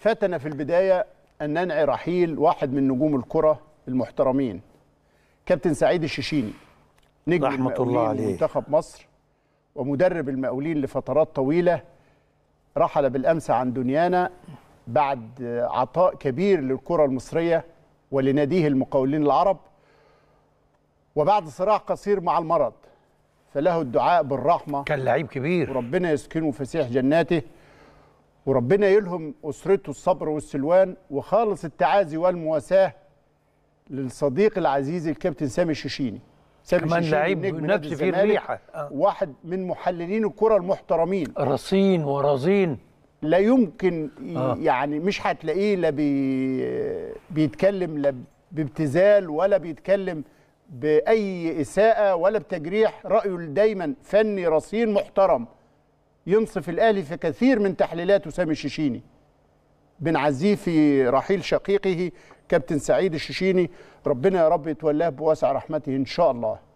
فاتنا في البداية أن ننعي رحيل واحد من نجوم الكرة المحترمين كابتن سعيد الشيشيني نجم رحمة الله عليه منتخب مصر ومدرب المقاولين لفترات طويلة رحل بالأمس عن دنيانا بعد عطاء كبير للكرة المصرية ولناديه المقاولين العرب وبعد صراع قصير مع المرض فله الدعاء بالرحمة كان لعيب كبير وربنا يسكنه فسيح جناته وربنا يلهم أسرته الصبر والسلوان وخالص التعازي والمواساة للصديق العزيز الكابتن سامي الشيشيني سامي كمان لعيب نفس في الريحة آه. واحد من محللين الكرة المحترمين رصين ورزين لا يمكن آه. يعني مش هتلاقيه لا بي بيتكلم لا بابتذال ولا بيتكلم بأي إساءة ولا بتجريح رأيه دايما فني رصين محترم ينصف الاهلي في كثير من تحليلات سامي الشيشيني بن عزيز في رحيل شقيقه كابتن سعيد الشيشيني ربنا يا رب يتولاه بواسع رحمته ان شاء الله